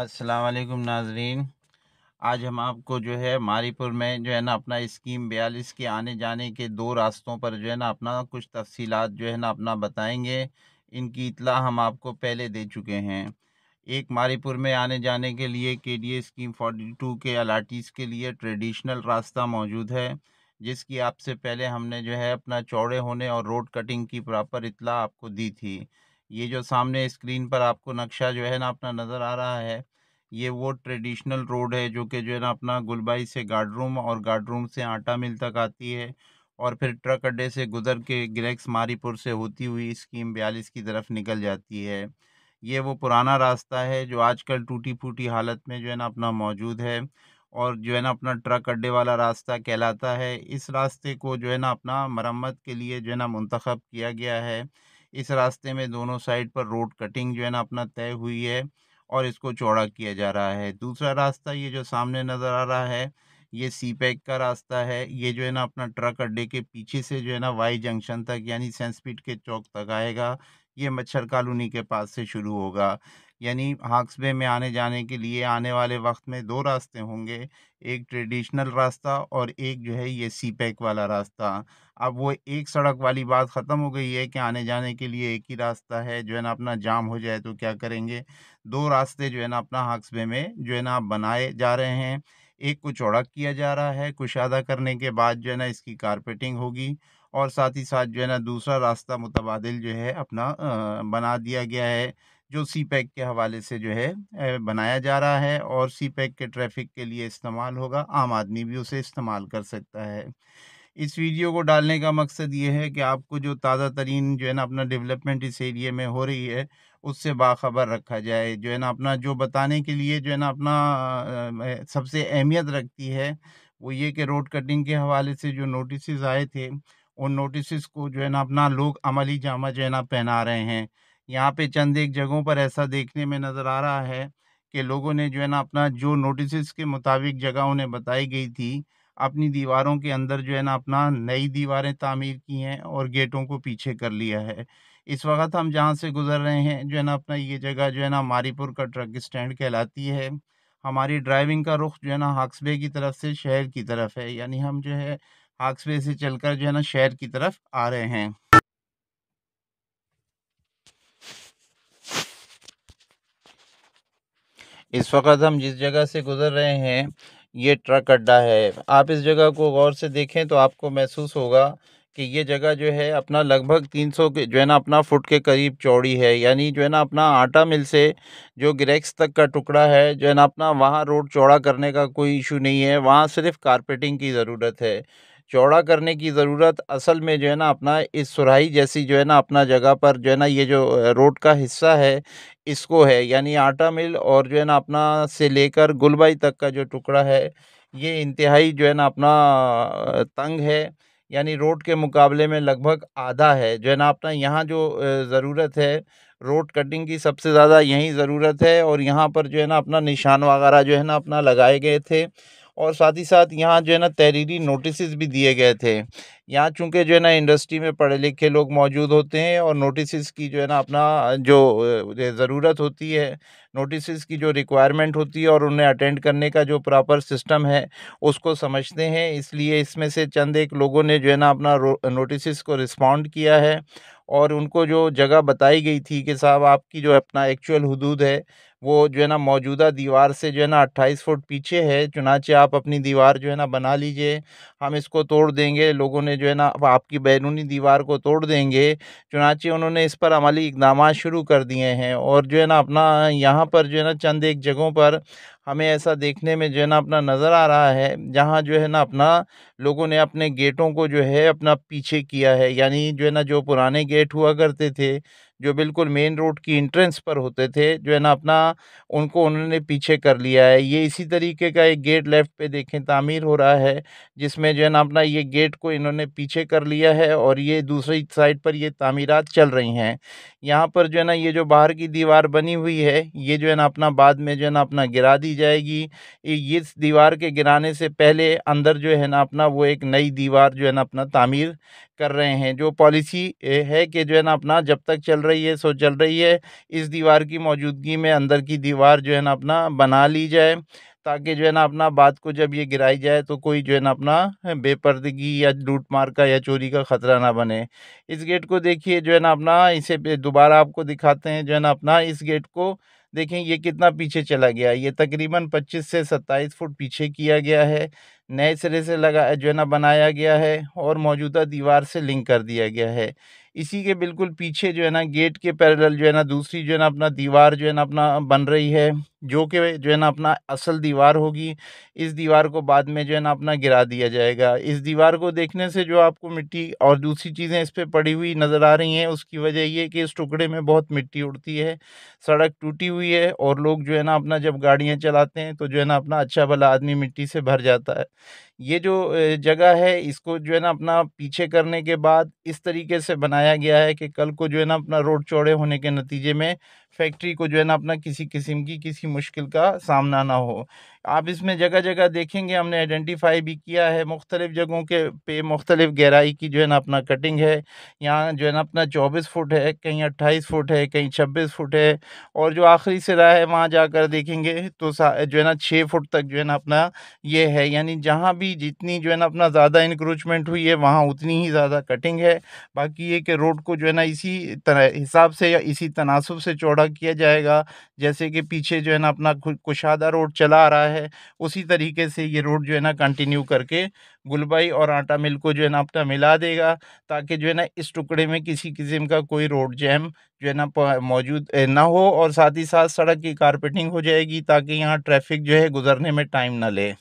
असलकुम नाजरीन आज हम आपको जो है मारीपुर में जो है ना अपना स्कीम बयालीस के आने जाने के दो रास्तों पर जो है ना अपना कुछ तफसीलात जो है ना अपना बताएंगे इनकी इतला हम आपको पहले दे चुके हैं एक मारीपुर में आने जाने के लिए K D A scheme forty two के अलाटीज़ के लिए ट्रेडिशनल रास्ता मौजूद है जिसकी आपसे पहले हमने जो है अपना चौड़े होने और रोड कटिंग की प्रॉपर इतला आपको दी थी ये जो सामने स्क्रीन पर आपको नक्शा जो है ना अपना नज़र आ रहा है ये वो ट्रेडिशनल रोड है जो कि जो है ना अपना गुलबाई से गार्ड रूम और गार्ड रूम से आटा मिल तक आती है और फिर ट्रक अड्डे से गुजर के ग्रेक्स मारीपुर से होती हुई स्कीम बयालीस की तरफ निकल जाती है ये वो पुराना रास्ता है जो आजकल टूटी फूटी हालत में जो है ना अपना मौजूद है और जो है ना अपना ट्रक अड्डे वाला रास्ता कहलाता है इस रास्ते को जो है ना अपना मरम्मत के लिए जो है ना मंतखब किया गया है इस रास्ते में दोनों साइड पर रोड कटिंग जो है ना अपना तय हुई है और इसको चौड़ा किया जा रहा है दूसरा रास्ता ये जो सामने नज़र आ रहा है ये सी पैक का रास्ता है ये जो है ना अपना ट्रक अड्डे के पीछे से जो है ना वाई जंक्शन तक यानी सेंसपीट के चौक तक आएगा ये मच्छर कॉलोनी के पास से शुरू होगा यानी हाक्सबे में आने जाने के लिए आने वाले वक्त में दो रास्ते होंगे एक ट्रेडिशनल रास्ता और एक जो है ये सी पैक वाला रास्ता अब वो एक सड़क वाली बात ख़त्म हो गई है कि आने जाने के लिए एक ही रास्ता है जो है ना अपना जाम हो जाए तो क्या करेंगे दो रास्ते जो है ना अपना हाक्सबे में जो है ना आप बनाए जा रहे हैं एक को चौड़ा किया जा रहा है कुशादा करने के बाद जो है ना इसकी कारपेटिंग होगी और साथ ही साथ जो है ना दूसरा रास्ता मुतबादल जो है अपना बना दिया गया है जो सी पैक के हवाले से जो है बनाया जा रहा है और सी पैक के ट्रैफिक के लिए इस्तेमाल होगा आम आदमी भी उसे इस्तेमाल कर सकता है इस वीडियो को डालने का मकसद ये है कि आपको जो ताज़ा तरीन जो है ना अपना डेवलपमेंट इस एरिए में हो रही है उससे बाखबर रखा जाए जो है ना अपना जो बताने के लिए जो है ना अपना सबसे अहमियत रखती है वो ये कि रोड कटिंग के हवाले से जो नोटिस आए थे उन नोटिस को जो है ना अपना लोग अमली जामा जो है ना पहना रहे हैं यहाँ पे चंद एक जगहों पर ऐसा देखने में नज़र आ रहा है कि लोगों ने जो है ना अपना जो नोटिस के मुताबिक जगह उन्हें बताई गई थी अपनी दीवारों के अंदर जो है ना अपना नई दीवारें तामीर की हैं और गेटों को पीछे कर लिया है इस वक्त हम जहाँ से गुज़र रहे हैं जो है ना अपना ये जगह जो है ना मारीपुर का ट्रक स्टैंड कहलाती है हमारी ड्राइविंग का रुख जो है ना हाक्सबे की तरफ से शहर की तरफ है यानी हम जो है हाक्स वे से चलकर जो है ना शहर की तरफ आ रहे हैं इस वक्त हम जिस जगह से गुज़र रहे हैं ये ट्रक अड्डा है आप इस जगह को गौर से देखें तो आपको महसूस होगा कि ये जगह जो है अपना लगभग 300 के जो है ना अपना फुट के करीब चौड़ी है यानी जो है ना अपना आटा मिल से जो ग्रेक्स तक का टुकड़ा है जो है ना अपना वहाँ रोड चौड़ा करने का कोई इशू नहीं है वहाँ सिर्फ कारपेटिंग की ज़रूरत है चौड़ा करने की ज़रूरत असल में जो है ना अपना इस सुराही जैसी जो है ना अपना जगह पर जो है ना ये जो रोड का हिस्सा है इसको है यानी आटा मिल और जो है ना अपना से लेकर गुलबाई तक का जो टुकड़ा है ये इंतहाई जो है ना अपना तंग है यानी रोड के मुकाबले में लगभग आधा है जो है ना अपना यहाँ जो ज़रूरत है रोड कटिंग की सबसे ज़्यादा यही ज़रूरत है और यहाँ पर जो है ना अपना निशान वगैरह जो है ना अपना लगाए गए थे और साथ ही साथ यहाँ जो है ना तहरीरी नोटिस भी दिए गए थे यहाँ चूँकि जो है ना इंडस्ट्री में पढ़े लिखे लोग मौजूद होते हैं और नोटिस की जो है ना अपना जो ज़रूरत होती है नोटिस की जो रिक्वायरमेंट होती है और उन्हें अटेंड करने का जो प्रॉपर सिस्टम है उसको समझते हैं इसलिए इसमें से चंद एक लोगों ने जो है ना अपना नोटिस को रिस्पॉन्ड किया है और उनको जो जगह बताई गई थी कि साहब आपकी जो अपना एक्चुअल हदूद है वो जो है ना मौजूदा दीवार से जो है ना अट्ठाईस फुट पीछे है चुनाचे आप अपनी दीवार जो है ना बना लीजिए हम इसको तोड़ देंगे लोगों ने जो है ना आपकी बैरूनी दीवार को तोड़ देंगे चुनाचे उन्होंने इस पर अमली इकदाम शुरू कर दिए हैं और जो है ना अपना यहाँ पर जो है ना चंद एक जगहों पर हमें ऐसा देखने में जो है ना अपना नज़र आ रहा है जहाँ जो है ना अपना लोगों ने अपने गेटों को जो है अपना पीछे किया है यानी जो है ना जो पुराने गेट हुआ करते थे जो बिल्कुल मेन रोड की इंट्रेंस पर होते थे जो है ना अपना उनको उन्होंने पीछे कर लिया है ये इसी तरीके का एक गेट लेफ़्ट पे देखें तामीर हो रहा है जिसमें जो है ना अपना ये गेट को इन्होंने पीछे कर लिया है और ये दूसरी साइड पर ये तामीरात चल रही हैं यहाँ पर जो है ना ये जो बाहर की दीवार बनी हुई है ये जो है ना अपना बाद में जो है ना अपना गिरा दी जाएगी इस दीवार के गिराने से पहले अंदर जो है ना अपना वो एक नई दीवार जो है ना अपना तामीर कर रहे हैं जो पॉलिसी है कि जो है ना अपना जब तक चल रही रही है सो चल रही है इस दीवार की मौजूदगी में अंदर की दीवार जो है ना अपना बना ली जाए ताकि जो है ना अपना बात को जब ये गिराई जाए तो कोई जो है ना अपना बेपर्दगी या लूट मार का या चोरी का ख़तरा ना बने इस गेट को देखिए जो है ना अपना इसे दोबारा आपको दिखाते हैं जो है ना अपना इस गेट को देखें ये कितना पीछे चला गया ये तकरीबन 25 से 27 फुट पीछे किया गया है नए सिरे से लगा जो है ना बनाया गया है और मौजूदा दीवार से लिंक कर दिया गया है इसी के बिल्कुल पीछे जो है ना गेट के पैरेलल जो है ना दूसरी जो है ना अपना दीवार जो है ना अपना बन रही है जो कि जो है ना अपना असल दीवार होगी इस दीवार को बाद में जो है ना अपना गिरा दिया जाएगा इस दीवार को देखने से जो आपको मिट्टी और दूसरी चीज़ें इस पर पड़ी हुई नज़र आ रही हैं उसकी वजह ये कि इस टुकड़े में बहुत मिट्टी उड़ती है सड़क टूटी हुई है और लोग जो है ना अपना जब गाड़ियाँ चलाते हैं तो जो है ना अपना अच्छा भला आदमी मिट्टी से भर जाता है ये जो जगह है इसको जो है ना अपना पीछे करने के बाद इस तरीके से बनाया गया है कि कल को जो है ना अपना रोड चौड़े होने के नतीजे में फैक्ट्री को जो है ना अपना किसी किस्म की किसी मुश्किल का सामना ना हो आप इसमें जगह जगह देखेंगे हमने आइडेंटिफाई भी किया है मुख्तलिफ़ जगहों के पे मुख्तलिफ़ गहराई की जो है ना अपना कटिंग है यहाँ जो है ना अपना चौबीस फुट है कहीं अट्ठाईस फुट है कहीं छब्बीस फुट है और जो आखिरी सिरा है वहाँ जाकर देखेंगे तो जो है ना छः फुट तक जो है ना अपना ये है यानी जहाँ भी जितनी जो है ना अपना ज़्यादा इंक्रोचमेंट हुई है वहाँ उतनी ही ज़्यादा कटिंग है बाकी ये कि रोड को जो है ना इसी तरह हिसाब से या इसी तनासब से चौड़ा किया जाएगा जैसे कि पीछे जो है ना अपना कुशादा रोड चला आ रहा है है उसी तरीके से ये रोड जो है ना कंटिन्यू करके गुलबाई और आटा मिल को जो है ना आपका मिला देगा ताकि जो है ना इस टुकड़े में किसी किस्म का कोई रोड जैम जो है ना मौजूद ना हो और साथ ही साथ सड़क की कारपेटिंग हो जाएगी ताकि यहाँ ट्रैफिक जो है गुजरने में टाइम ना ले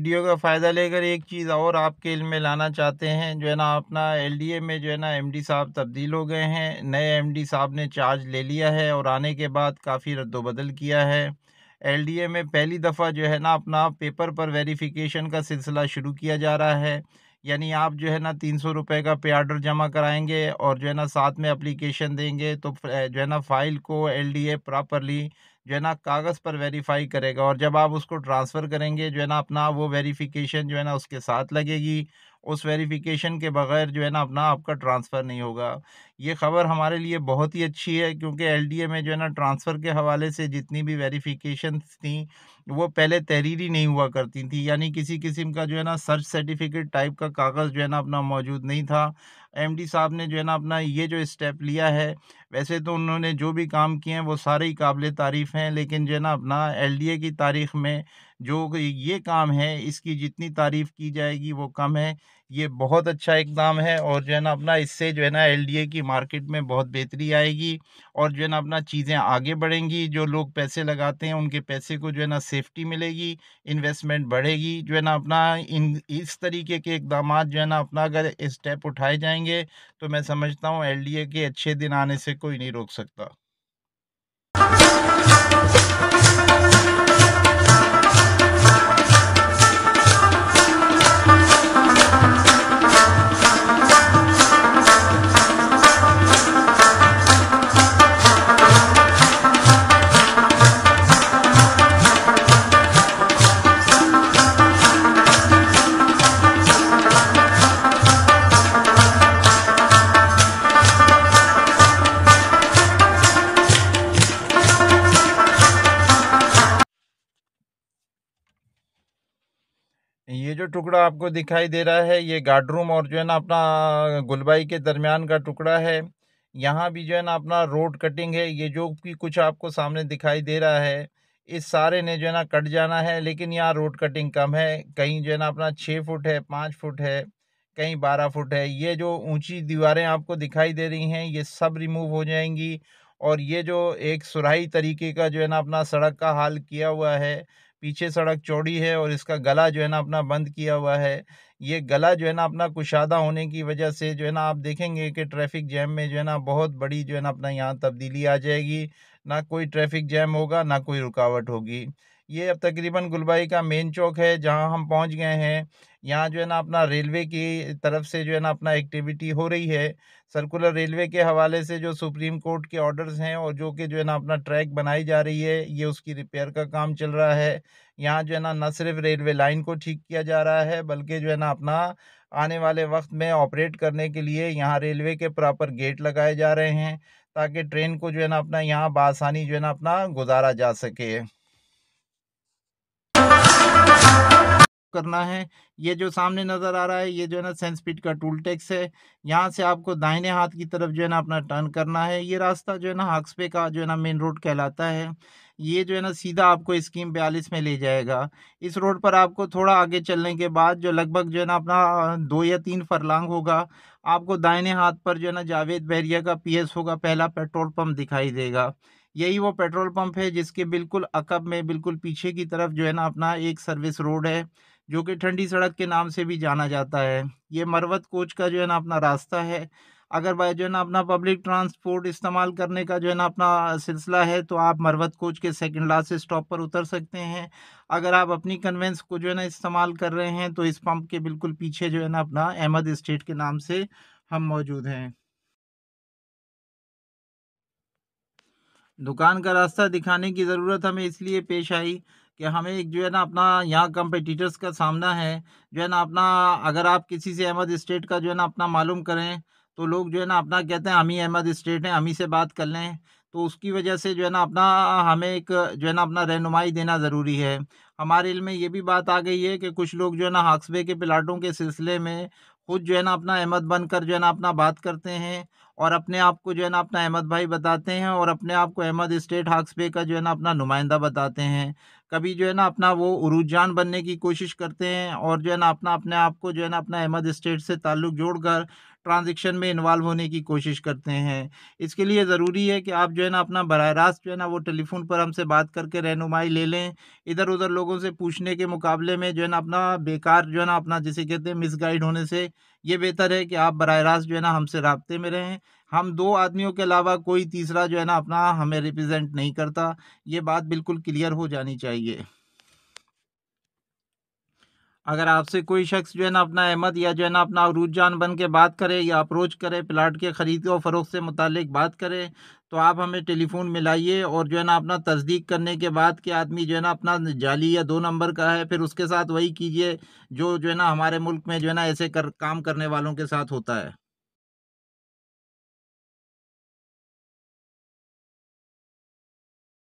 वीडियो का फ़ायदा लेकर एक चीज़ और आपके इल में लाना चाहते हैं जो है ना अपना एलडीए में जो है ना एमडी साहब तब्दील हो गए हैं नए एमडी साहब ने चार्ज ले लिया है और आने के बाद काफ़ी रद्दोबदल किया है एलडीए में पहली दफ़ा जो है ना अपना पेपर पर वेरिफिकेशन का सिलसिला शुरू किया जा रहा है यानी आप जो है ना तीन सौ रुपये का पे आर्डर जमा कराएंगे और जो है ना साथ में अप्लीकेशन देंगे तो जो है ना फाइल को ए प्रॉपरली जो है ना कागज़ पर वेरीफाई करेगा और जब आप उसको ट्रांसफ़र करेंगे जो है ना अपना वो वेरीफिकेशन जो है ना उसके साथ लगेगी उस वेरिफिकेशन के बगैर जो है ना अपना आपका ट्रांसफ़र नहीं होगा ये खबर हमारे लिए बहुत ही अच्छी है क्योंकि एलडीए में जो है ना ट्रांसफ़र के हवाले से जितनी भी वेरिफिकेशन थी वो पहले तहरीरी नहीं हुआ करती थी यानी किसी किस्म का जो है ना सर्च सर्टिफिकेट टाइप का कागज़ जो है ना अपना मौजूद नहीं था एमडी साहब ने जो है ना अपना ये जो स्टेप लिया है वैसे तो उन्होंने जो भी काम किए हैं वो सारे ही काबिल तारीफ़ हैं लेकिन जो है ना अपना ए की तारीख में जो ये काम है इसकी जितनी तारीफ़ की जाएगी वो कम है ये बहुत अच्छा इकदाम है और जो है ना अपना इससे जो है ना एलडीए की मार्केट में बहुत बेहतरी आएगी और जो है ना अपना चीज़ें आगे बढ़ेंगी जो लोग पैसे लगाते हैं उनके पैसे को जो है ना सेफ्टी मिलेगी इन्वेस्टमेंट बढ़ेगी जो है ना अपना इन इस तरीके के इकदाम जो है ना अपना अगर स्टेप उठाए जाएंगे तो मैं समझता हूँ एल के अच्छे दिन आने से कोई नहीं रोक सकता टुकड़ा आपको दिखाई दे रहा है ये गार्डरूम और जो है ना अपना गुलबाई के दरमियान का टुकड़ा है यहाँ भी जो है ना अपना रोड कटिंग है ये जो कि कुछ आपको सामने दिखाई दे रहा है इस सारे ने जो है ना कट जाना है लेकिन यहाँ रोड कटिंग कम है कहीं जो है ना अपना छः फुट है पाँच फुट है कहीं बारह फुट है ये जो ऊंची दीवारें आपको दिखाई दे रही हैं ये सब रिमूव हो जाएंगी और ये जो एक सुराही तरीके का जो है ना अपना सड़क का हाल किया हुआ है पीछे सड़क चौड़ी है और इसका गला जो है ना अपना बंद किया हुआ है ये गला जो है ना अपना कुशादा होने की वजह से जो है ना आप देखेंगे कि ट्रैफिक जैम में जो है ना बहुत बड़ी जो है ना अपना यहाँ तब्दीली आ जाएगी ना कोई ट्रैफिक जैम होगा ना कोई रुकावट होगी ये अब तकरीबन गुलबाई का मेन चौक है जहाँ हम पहुँच गए हैं यहाँ जो है ना अपना रेलवे की तरफ से जो है ना अपना एक्टिविटी हो रही है सर्कुलर रेलवे के हवाले से जो सुप्रीम कोर्ट के ऑर्डर्स हैं और जो कि जो है ना अपना ट्रैक बनाई जा रही है ये उसकी रिपेयर का काम चल रहा है यहाँ जो है ना न सिर्फ रेलवे लाइन को ठीक किया जा रहा है बल्कि जो है ना अपना आने वाले वक्त में ऑपरेट करने के लिए यहाँ रेलवे के प्रॉपर गेट लगाए जा रहे हैं ताकि ट्रेन को जो है ना अपना यहाँ बसानी जो है ना अपना गुजारा जा सके करना है ये जो सामने नज़र आ रहा है ये जो है ना सेंसपीट का टूल टैक्स है यहाँ से आपको दाहिने हाथ की तरफ जो है ना अपना टर्न करना है ये रास्ता जो है ना हाक्सपे का जो है ना मेन रोड कहलाता है ये जो है ना सीधा आपको स्कीम बयालीस में ले जाएगा इस रोड पर आपको थोड़ा आगे चलने के बाद जो लगभग जो है ना अपना दो या तीन फरलांग होगा आपको दाहिने हाथ पर जो है ना जावेद बहरिया का पी होगा पहला पेट्रोल पम्प दिखाई देगा यही वो पेट्रोल पंप है जिसके बिल्कुल अकब में बिल्कुल पीछे की तरफ जो है ना अपना एक सर्विस रोड है जो कि ठंडी सड़क के नाम से भी जाना जाता है ये मरवत कोच का जो है ना अपना रास्ता है अगर भाई जो है ना अपना पब्लिक ट्रांसपोर्ट इस्तेमाल करने का जो है ना अपना सिलसिला है तो आप मरवत कोच के सेकंड लास्ट स्टॉप पर उतर सकते हैं अगर आप अपनी कन्वेंस को जो है ना इस्तेमाल कर रहे हैं तो इस पंप के बिल्कुल पीछे जो है ना अपना अहमद इस्टेट के नाम से हम मौजूद हैं दुकान का रास्ता दिखाने की ज़रूरत हमें इसलिए पेश आई कि हमें एक जो है ना अपना यहाँ कंपटीटर्स का सामना है जो है ना अपना अगर आप किसी से अहमद स्टेट का जो है ना अपना मालूम करें तो लोग जो है ना अपना कहते हैं हम ही अहमद स्टेट हैं हम ही से बात कर लें तो उसकी वजह से जो है ना अपना हमें एक जो है ना अपना रहनुमाई देना ज़रूरी है हमारे इल में ये भी बात आ गई है कि कुछ लोग जो है ना हाक्सबे के प्लाटों के सिलसिले में खुद जो है ना अपना अहमद बनकर जो है ना अपना बात करते हैं और अपने आप को जो है ना अपना अहमद भाई बताते हैं और अपने आप को अहमद स्टेट हाक्स पे का जो है ना अपना नुमाइंदा बताते हैं कभी जो है ना अपना वो उरूजान बनने की कोशिश करते हैं और जो है ना अपना अपने आप को जो है ना अपना अहमद स्टेट से ताल्लुक़ जोड़कर ट्रांजेक्शन में इन्वॉल्व होने की कोशिश करते हैं इसके लिए ज़रूरी है कि आप जो है ना अपना बर रास्त जो है ना वो टेलीफोन पर हमसे बात करके रहनुमाई ले लें इधर उधर लोगों से पूछने के मुकाबले में जो है ना अपना बेकार जो है ना अपना जिसे कहते हैं मिसगाइड होने से ये बेहतर है कि आप बर रास्त जो है ना हमसे रबते में रहें हम दो आदमियों के अलावा कोई तीसरा जो है ना अपना हमें रिप्रजेंट नहीं करता ये बात बिल्कुल क्लियर हो जानी चाहिए अगर आपसे कोई शख्स जो है ना अपना अहमद या जो है ना अपना रूज जान बन के बात करे या अप्रोच करे प्लाट के ख़रीद और फ़रोख से मुतक बात करे तो आप हमें टेलीफोन मिलाइए और जो है ना अपना तस्दीक करने के बाद के आदमी जो है ना अपना जाली या दो नंबर का है फिर उसके साथ वही कीजिए जो जो है ना हमारे मुल्क में जो है ना ऐसे कर काम करने वालों के साथ होता है